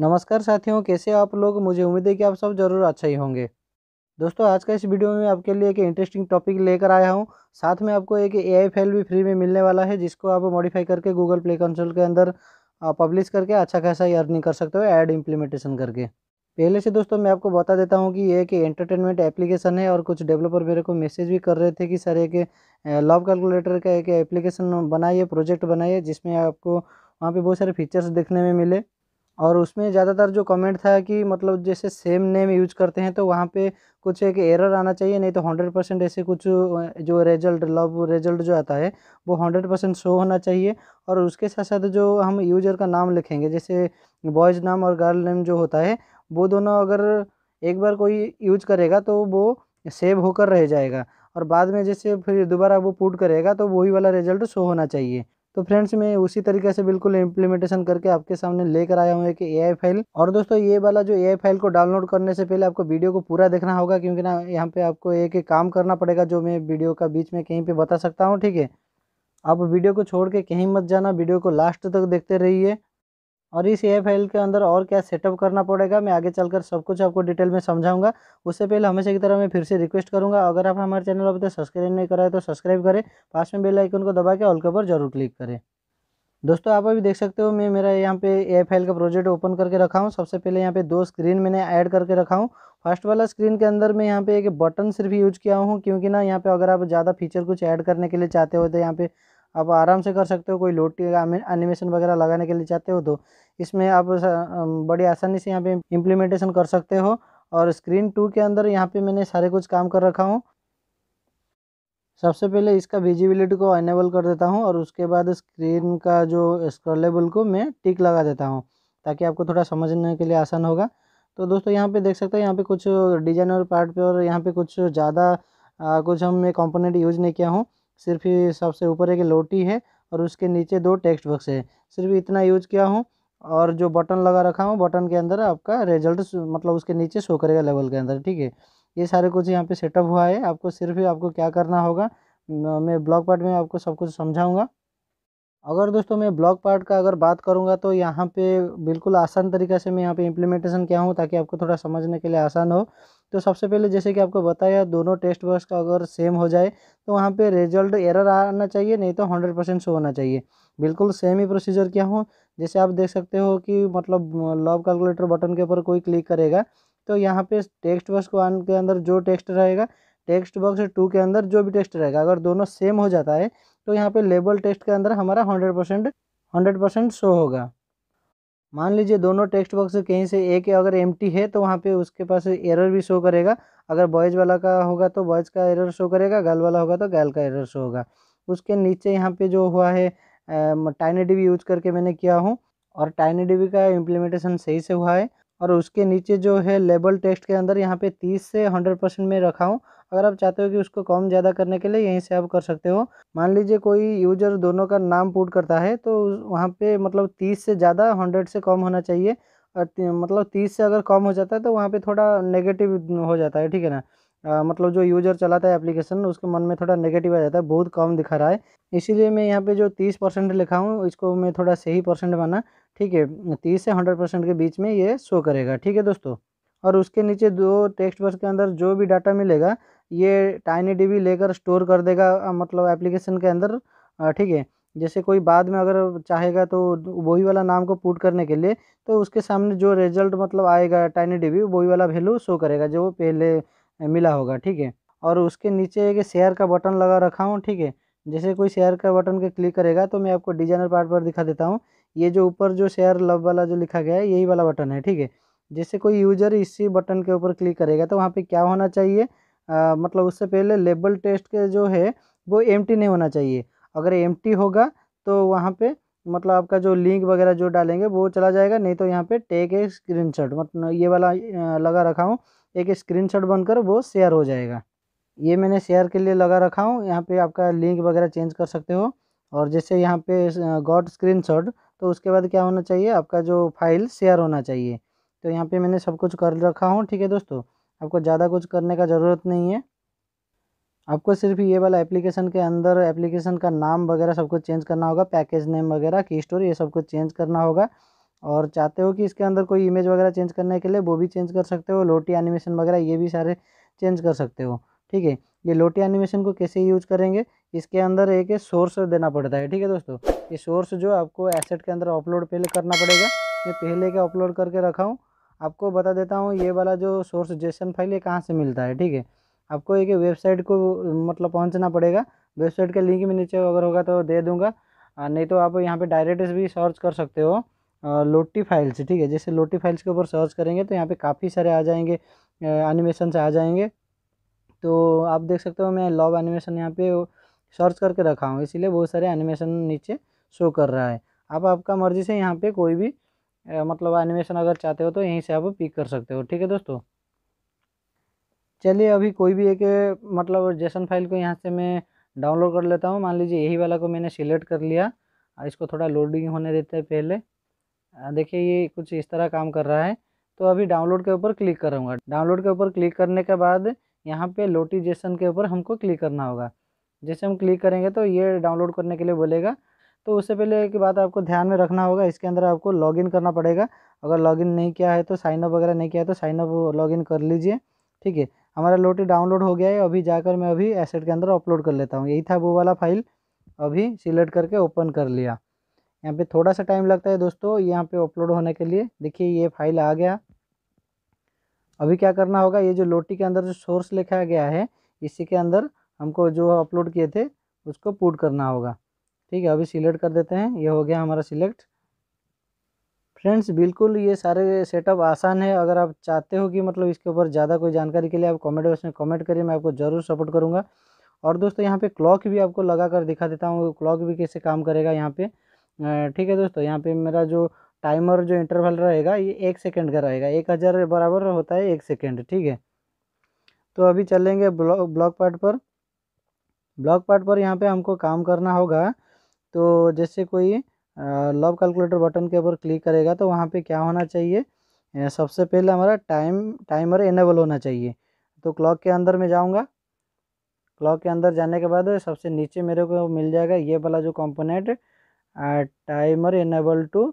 नमस्कार साथियों कैसे आप लोग मुझे उम्मीद है कि आप सब ज़रूर अच्छा ही होंगे दोस्तों आज का इस वीडियो में आपके लिए एक इंटरेस्टिंग टॉपिक लेकर आया हूँ साथ में आपको एक ए फाइल भी फ्री में मिलने वाला है जिसको आप मॉडिफाई करके गूगल प्ले कंसोल के अंदर पब्लिश करके अच्छा खासा अर्निंग कर सकते हो एड इम्प्लीमेंटेशन करके पहले से दोस्तों मैं आपको बता देता हूँ कि ये एक एंटरटेनमेंट एप्लीकेशन है और कुछ डेवलपर मेरे को मैसेज भी कर रहे थे कि सर एक लव कैलकुलेटर का एक एप्लीकेशन बनाइए प्रोजेक्ट बनाइए जिसमें आपको वहाँ पे बहुत सारे फीचर्स देखने में मिले और उसमें ज़्यादातर जो कमेंट था कि मतलब जैसे सेम नेम यूज करते हैं तो वहाँ पे कुछ एक एरर आना चाहिए नहीं तो हंड्रेड परसेंट ऐसे कुछ जो रिजल्ट लव रिजल्ट जो आता है वो हंड्रेड परसेंट शो होना चाहिए और उसके साथ साथ जो हम यूज़र का नाम लिखेंगे जैसे बॉयज़ नाम और गर्ल नेम जो होता है वो दोनों अगर एक बार कोई यूज करेगा तो वो सेव होकर रह जाएगा और बाद में जैसे फिर दोबारा वो पुट करेगा तो वही वाला रिजल्ट शो होना चाहिए तो फ्रेंड्स मैं उसी तरीके से बिल्कुल इम्प्लीमेंटेशन करके आपके सामने लेकर आया हूँ एक ए फाइल और दोस्तों ये वाला जो ए फाइल को डाउनलोड करने से पहले आपको वीडियो को पूरा देखना होगा क्योंकि ना यहाँ पे आपको एक एक काम करना पड़ेगा जो मैं वीडियो का बीच में कहीं पर बता सकता हूँ ठीक है आप वीडियो को छोड़ के कहीं मत जाना वीडियो को लास्ट तक देखते रहिए और इस ए फाइल के अंदर और क्या सेटअप करना पड़ेगा मैं आगे चलकर सब कुछ आपको डिटेल में समझाऊंगा उससे पहले हमेशा की तरह मैं फिर से रिक्वेस्ट करूंगा अगर आप हमारे चैनल अभी तक सब्सक्राइब नहीं कराए तो सब्सक्राइब करें पास में बेल आइकन को दबा के ऑल ऊपर जरूर क्लिक करें दोस्तों आप अभी देख सकते हो मैं मेरा यहाँ पे ए फाइल का प्रोजेक्ट ओपन करके रखा हूँ सबसे पहले यहाँ पे दो स्क्रीन मैंने ऐड करके रखा हूँ फर्स्ट वाला स्क्रीन के अंदर मैं यहाँ पे एक बटन सिर्फ यूज किया हूँ क्योंकि ना यहाँ पे अगर आप ज़्यादा फीचर कुछ ऐड करने के लिए चाहते हो तो यहाँ पे आप आराम से कर सकते हो कोई लोटी एनिमेशन वगैरह लगाने के लिए चाहते हो तो इसमें आप बड़ी आसानी से यहाँ पे इम्प्लीमेंटेशन कर सकते हो और स्क्रीन टू के अंदर यहाँ पे मैंने सारे कुछ काम कर रखा हूँ सबसे पहले इसका विजिबिलिटी को अनेबल कर देता हूँ और उसके बाद स्क्रीन का जो स्क्रॉलेबल को मैं टिक लगा देता हूँ ताकि आपको थोड़ा समझने के लिए आसान होगा तो दोस्तों यहाँ पे देख सकते हो यहाँ पे कुछ डिजाइनर पार्ट पे और यहाँ पे कुछ ज़्यादा कुछ हम कंपोनेंट यूज़ नहीं किया हूँ सिर्फ सबसे ऊपर एक लोटी है और उसके नीचे दो टेक्स्ट बॉक्स है सिर्फ इतना यूज किया हूँ और जो बटन लगा रखा हूँ बटन के अंदर आपका रिजल्ट मतलब उसके नीचे शो करेगा लेवल के अंदर ठीक है ये सारे कुछ यहाँ पे सेटअप हुआ है आपको सिर्फ आपको क्या करना होगा मैं ब्लॉक पार्ट में आपको सब कुछ समझाऊँगा अगर दोस्तों मैं ब्लॉक पार्ट का अगर बात करूँगा तो यहाँ पे बिल्कुल आसान तरीक़े से मैं यहाँ पे इम्प्लीमेंटेशन किया हूँ ताकि आपको थोड़ा समझने के लिए आसान हो तो सबसे पहले जैसे कि आपको बताया दोनों टेस्ट वर्ष का अगर सेम हो जाए तो वहाँ पे रिजल्ट एरर आना चाहिए नहीं तो हंड्रेड परसेंट शो होना चाहिए बिल्कुल सेम ही प्रोसीजर क्या हो जैसे आप देख सकते हो कि मतलब लॉब कैलकुलेटर बटन के ऊपर कोई क्लिक करेगा तो यहाँ पे टेक्स्ट बॉक्स को के अंदर जो टेक्स्ट रहेगा टेक्स्ट बॉक्स टू के अंदर जो भी टेक्स्ट रहेगा अगर दोनों सेम हो जाता है तो यहाँ पे लेबल टेस्ट के अंदर हमारा hundred percent hundred percent show होगा मान लीजिए दोनों टेक्स्ट बॉक्स कहीं से एक अगर एम है तो वहाँ पे उसके पास एरर भी शो करेगा अगर बॉयज़ वाला का होगा तो बॉयज़ का एरर शो करेगा गर्ल वाला होगा तो गर्ल का एरर शो होगा उसके नीचे यहाँ पे जो हुआ है टाइनी डी यूज करके मैंने किया हूँ और टाइनी डी का इम्प्लीमेंटेशन सही से हुआ है और उसके नीचे जो है लेबल टेस्ट के अंदर यहाँ पे तीस से हंड्रेड परसेंट में रखा हूँ अगर आप चाहते हो कि उसको कम ज़्यादा करने के लिए यहीं से आप कर सकते हो मान लीजिए कोई यूजर दोनों का नाम पुट करता है तो वहाँ पे मतलब तीस से ज़्यादा हंड्रेड से कम होना चाहिए और मतलब तीस से अगर कम हो जाता है तो वहाँ पे थोड़ा नेगेटिव हो जाता है ठीक है ना आ, मतलब जो यूज़र चलाता है एप्लीकेशन उसके मन में थोड़ा नेगेटिव आ जाता है बहुत कम दिखा रहा है इसीलिए मैं यहाँ पे जो तीस परसेंट लिखा हूँ इसको मैं थोड़ा सही परसेंट माना ठीक है तीस से हंड्रेड परसेंट के बीच में ये शो करेगा ठीक है दोस्तों और उसके नीचे दो टेक्स्ट बॉक्स के अंदर जो भी डाटा मिलेगा ये टाइनी डी लेकर स्टोर कर देगा मतलब एप्लीकेशन के अंदर ठीक है जैसे कोई बाद में अगर चाहेगा तो वही वाला नाम को पुट करने के लिए तो उसके सामने जो रिजल्ट मतलब आएगा टाइनी डी वही वाला वैल्यू शो करेगा जो पहले मिला होगा ठीक है और उसके नीचे एक शेयर का बटन लगा रखा हूँ ठीक है जैसे कोई शेयर का बटन के क्लिक करेगा तो मैं आपको डिजाइनर पार्ट पर दिखा देता हूँ ये जो ऊपर जो शेयर लव वाला जो लिखा गया है यही वाला बटन है ठीक है जैसे कोई यूजर इसी बटन के ऊपर क्लिक करेगा तो वहाँ पे क्या होना चाहिए आ, मतलब उससे पहले लेबल टेस्ट के जो है वो एम नहीं होना चाहिए अगर एम होगा तो वहाँ पर मतलब आपका जो लिंक वगैरह जो डालेंगे वो चला जाएगा नहीं तो यहाँ पे टेक ए स्क्रीनशॉट मतलब ये वाला लगा रखा हूँ एक स्क्रीनशॉट बनकर वो शेयर हो जाएगा ये मैंने शेयर के लिए लगा रखा हूँ यहाँ पे आपका लिंक वगैरह चेंज कर सकते हो और जैसे यहाँ पे गॉड स्क्रीनशॉट तो उसके बाद क्या होना चाहिए आपका जो फाइल शेयर होना चाहिए तो यहाँ पे मैंने सब कुछ कर रखा हूँ ठीक है दोस्तों आपको ज़्यादा कुछ करने का ज़रूरत नहीं है आपको सिर्फ ये वाला एप्लीकेशन के अंदर एप्लीकेशन का नाम वगैरह सब कुछ चेंज करना होगा पैकेज नेम वगैरह की स्टोर ये सब कुछ चेंज करना होगा और चाहते हो कि इसके अंदर कोई इमेज वगैरह चेंज करने के लिए वो भी चेंज कर सकते हो लोटी एनिमेशन वगैरह ये भी सारे चेंज कर सकते हो ठीक है ये लोटी एनिमेशन को कैसे यूज करेंगे इसके अंदर एक सोर्स देना पड़ता है ठीक है दोस्तों ये सोर्स जो आपको एसेट के अंदर अपलोड पहले करना पड़ेगा मैं पहले का अपलोड करके रखा हूँ आपको बता देता हूँ ये वाला जो सोर्स जेसन फाइल ये कहाँ से मिलता है ठीक है आपको एक वेबसाइट को मतलब पहुँचना पड़ेगा वेबसाइट का लिंक में नीचे अगर होगा तो दे दूँगा नहीं तो आप यहाँ पर डायरेक्ट भी सर्च कर सकते हो लोटी फाइल्स ठीक है जैसे लोटी फाइल्स के ऊपर सर्च करेंगे तो यहाँ पे काफ़ी सारे आ जाएंगे एनिमेशन से आ जाएंगे तो आप देख सकते हो मैं लव एनिमेशन यहाँ पे सर्च करके रखा हूँ इसीलिए बहुत सारे एनिमेशन नीचे शो कर रहा है आप आपका मर्ज़ी से यहाँ पे कोई भी मतलब एनिमेशन अगर चाहते हो तो यहीं से आप पिक कर सकते हो ठीक है दोस्तों चलिए अभी कोई भी एक मतलब जेसन फाइल को यहाँ से मैं डाउनलोड कर लेता हूँ मान लीजिए यही वाला को मैंने सिलेक्ट कर लिया इसको थोड़ा लोडिंग होने देते हैं पहले देखिए ये कुछ इस तरह काम कर रहा है तो अभी डाउनलोड के ऊपर क्लिक करूँगा डाउनलोड के ऊपर क्लिक करने के बाद यहाँ पे लोटिजेशन के ऊपर हमको क्लिक करना होगा जैसे हम क्लिक करेंगे तो ये डाउनलोड करने के लिए बोलेगा तो उससे पहले एक बात आपको ध्यान में रखना होगा इसके अंदर आपको लॉगिन करना पड़ेगा अगर लॉगिन नहीं किया है तो साइन अप वगैरह नहीं किया है तो साइन अप लॉगिन कर लीजिए ठीक है हमारा लोटी डाउनलोड हो गया है अभी जाकर मैं अभी एसेट के अंदर अपलोड कर लेता हूँ यही था वो वाला फाइल अभी सिलेक्ट करके ओपन कर लिया यहाँ पे थोड़ा सा टाइम लगता है दोस्तों यहाँ पे अपलोड होने के लिए देखिए ये फाइल आ गया अभी क्या करना होगा ये जो लोटी के अंदर जो सोर्स लिखा गया है इसी के अंदर हमको जो अपलोड किए थे उसको पुट करना होगा ठीक है अभी सिलेक्ट कर देते हैं ये हो गया हमारा सिलेक्ट फ्रेंड्स बिल्कुल ये सारे सेटअप आसान है अगर आप चाहते हो कि मतलब इसके ऊपर ज़्यादा कोई जानकारी के लिए आप कमेंट बॉक्स में कमेंट करिए मैं आपको ज़रूर सपोर्ट करूँगा और दोस्तों यहाँ पे क्लॉक भी आपको लगा कर दिखा देता हूँ क्लॉक भी कैसे काम करेगा यहाँ पे ठीक है दोस्तों यहाँ पे मेरा जो टाइमर जो इंटरवल रहेगा ये एक सेकेंड का रहेगा एक हज़ार बराबर होता है एक सेकेंड ठीक है तो अभी चलेंगे ब्लॉक ब्लॉक पार्ट पर ब्लॉक पार्ट पर यहाँ पे हमको काम करना होगा तो जैसे कोई लव कैलकुलेटर बटन के ऊपर क्लिक करेगा तो वहाँ पे क्या होना चाहिए सबसे पहले हमारा टाइम टाइमर इनेबल होना चाहिए तो क्लॉक के अंदर मैं जाऊँगा क्लॉक के अंदर जाने के बाद सबसे नीचे मेरे को मिल जाएगा ये वाला जो कंपोनेंट टाइमर इनेबल टू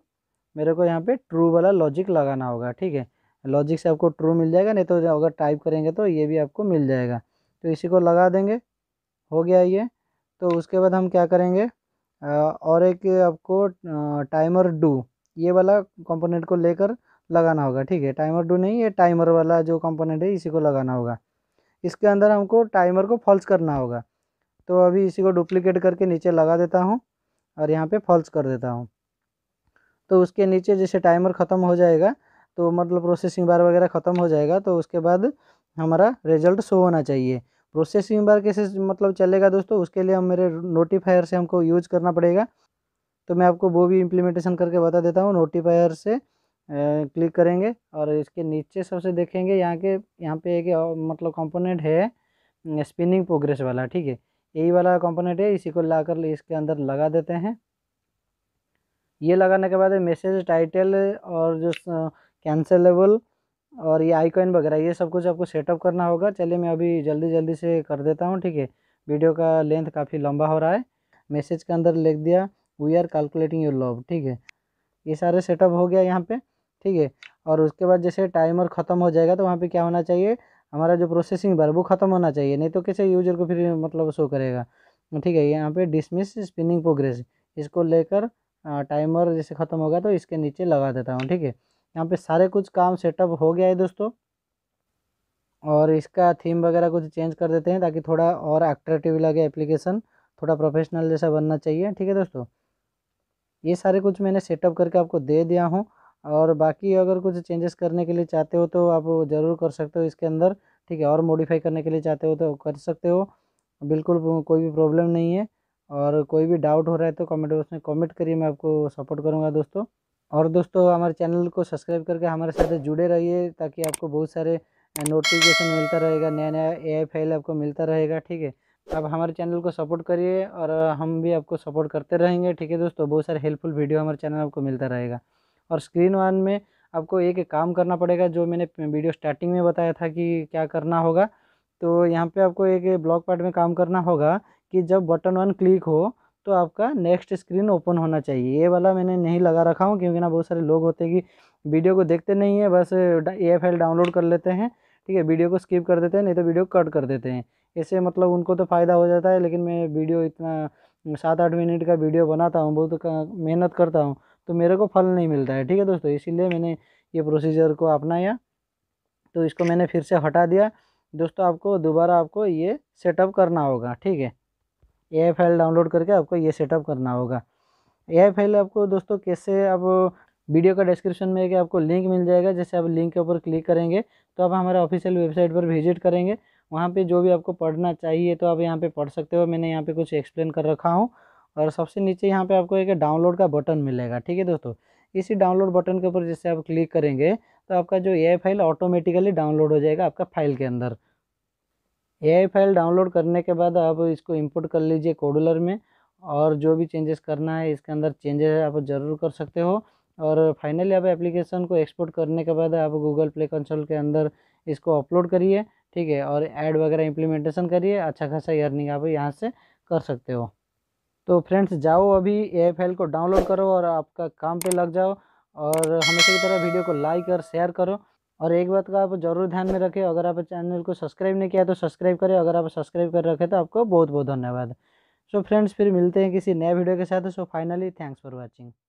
मेरे को यहाँ पे ट्रू वाला लॉजिक लगाना होगा ठीक है लॉजिक से आपको ट्रू मिल जाएगा नहीं तो अगर टाइप करेंगे तो ये भी आपको मिल जाएगा तो इसी को लगा देंगे हो गया ये तो उसके बाद हम क्या करेंगे और एक आपको टाइमर डू ये वाला कंपोनेंट को लेकर लगाना होगा ठीक है टाइमर डू नहीं ये टाइमर वाला जो कंपोनेंट है इसी को लगाना होगा इसके अंदर हमको टाइमर को फॉल्स करना होगा तो अभी इसी को डुप्लीकेट करके नीचे लगा देता हूँ और यहाँ पे फॉल्स कर देता हूँ तो उसके नीचे जैसे टाइमर ख़त्म हो जाएगा तो मतलब प्रोसेसिंग बार वगैरह ख़त्म हो जाएगा तो उसके बाद हमारा रिजल्ट शो होना चाहिए प्रोसेसिंग बार कैसे मतलब चलेगा दोस्तों उसके लिए हम मेरे नोटिफायर से हमको यूज करना पड़ेगा तो मैं आपको वो भी इम्प्लीमेंटेशन करके बता देता हूँ नोटिफायर से क्लिक करेंगे और इसके नीचे सबसे देखेंगे यहाँ के यहाँ पे एक मतलब कंपोनेंट है स्पिनिंग प्रोग्रेस वाला ठीक है यही वाला कंपोनेंट है इसी को लाकर इसके अंदर लगा देते हैं ये लगाने के बाद मैसेज टाइटल और जो कैंसलेबल और ये आईकॉइन वगैरह ये सब कुछ आपको सेटअप करना होगा चलिए मैं अभी जल्दी जल्दी से कर देता हूँ ठीक है वीडियो का लेंथ काफ़ी लंबा हो रहा है मैसेज के अंदर लिख दिया we are calculating your lob ठीक है ये सारे सेटअप हो गया यहाँ पे ठीक है और उसके बाद जैसे टाइमर ख़त्म हो जाएगा तो वहाँ पे क्या होना चाहिए हमारा जो प्रोसेसिंग बार वो ख़त्म होना चाहिए नहीं तो कैसे यूजर को फिर मतलब शो करेगा ठीक है यहाँ पे डिसमिस स्पिनिंग प्रोग्रेस इसको लेकर टाइमर जैसे ख़त्म होगा तो इसके नीचे लगा देता हूँ ठीक है यहाँ पे सारे कुछ काम सेटअप हो गया है दोस्तों और इसका थीम वगैरह कुछ चेंज कर देते हैं ताकि थोड़ा और एक्ट्रेटिव लगे एप्लीकेशन थोड़ा प्रोफेशनल जैसा बनना चाहिए ठीक है दोस्तों ये सारे कुछ मैंने सेटअप करके आपको दे दिया हूँ और बाकी अगर कुछ चेंजेस करने के लिए चाहते हो तो आप ज़रूर कर सकते हो इसके अंदर ठीक है और मॉडिफाई करने के लिए चाहते हो तो कर सकते हो बिल्कुल कोई भी प्रॉब्लम नहीं है और कोई भी डाउट हो रहा है तो कमेंट बॉक्स में कमेंट करिए मैं आपको सपोर्ट करूँगा दोस्तों और दोस्तों हमारे चैनल को सब्सक्राइब करके हमारे साथ जुड़े रहिए ताकि आपको बहुत सारे नोटिफिकेशन मिलता रहेगा नया नया आई फाइल आपको मिलता रहेगा ठीक है आप हमारे चैनल को सपोर्ट करिए और हम भी आपको सपोर्ट करते रहेंगे ठीक है दोस्तों बहुत सारे हेल्पफुल वीडियो हमारे चैनल आपको मिलता रहेगा और स्क्रीन वन में आपको एक काम करना पड़ेगा जो मैंने वीडियो स्टार्टिंग में बताया था कि क्या करना होगा तो यहाँ पे आपको एक ब्लॉक पार्ट में काम करना होगा कि जब बटन वन क्लिक हो तो आपका नेक्स्ट स्क्रीन ओपन होना चाहिए ये वाला मैंने नहीं लगा रखा हूँ क्योंकि ना बहुत सारे लोग होते हैं कि वीडियो को देखते नहीं है बस ए फाइल डाउनलोड कर लेते हैं ठीक है वीडियो को स्किप कर देते हैं नहीं तो वीडियो कट कर देते हैं इससे मतलब उनको तो फ़ायदा हो जाता है लेकिन मैं वीडियो इतना सात आठ मिनट का वीडियो बनाता हूँ बहुत मेहनत करता हूँ तो मेरे को फल नहीं मिलता है ठीक है दोस्तों इसीलिए मैंने ये प्रोसीजर को अपनाया तो इसको मैंने फिर से हटा दिया दोस्तों आपको दोबारा आपको ये सेटअप करना होगा ठीक है ए फाइल डाउनलोड करके आपको ये सेटअप करना होगा ए फाइल आपको दोस्तों कैसे आप वीडियो का डिस्क्रिप्शन में कि आपको लिंक मिल जाएगा जैसे आप लिंक के ऊपर क्लिक करेंगे तो आप हमारे ऑफिशियल वेबसाइट पर विजिट करेंगे वहाँ पे जो भी आपको पढ़ना चाहिए तो आप यहाँ पे पढ़ सकते हो मैंने यहाँ पे कुछ एक्सप्लेन कर रखा हूँ और सबसे नीचे यहाँ पे आपको एक डाउनलोड का बटन मिलेगा ठीक है दोस्तों इसी डाउनलोड बटन के ऊपर जैसे आप क्लिक करेंगे तो आपका जो ए फाइल ऑटोमेटिकली डाउनलोड हो जाएगा आपका फाइल के अंदर ए फाइल डाउनलोड करने के बाद आप इसको इंपोर्ट कर लीजिए कोडुलर में और जो भी चेंजेस करना है इसके अंदर चेंजेस आप ज़रूर कर सकते हो और फाइनली आप एप्लीकेशन को एक्सपोर्ट करने के बाद आप गूगल प्ले कंसोल के अंदर इसको अपलोड करिए ठीक है और ऐड वगैरह इम्प्लीमेंटेशन करिए अच्छा खासा अर्निंग आप यहाँ से कर सकते हो तो फ्रेंड्स जाओ अभी ए फाइल को डाउनलोड करो और आपका काम पे लग जाओ और हमेशा की तरह वीडियो को लाइक और शेयर करो और एक बात का आप ज़रूर ध्यान में रखें अगर आप चैनल को सब्सक्राइब नहीं किया तो सब्सक्राइब करें अगर आप सब्सक्राइब कर रखें तो आपको बहुत बहुत धन्यवाद सो so फ्रेंड्स फिर मिलते हैं किसी नए वीडियो के साथ so finally thanks for watching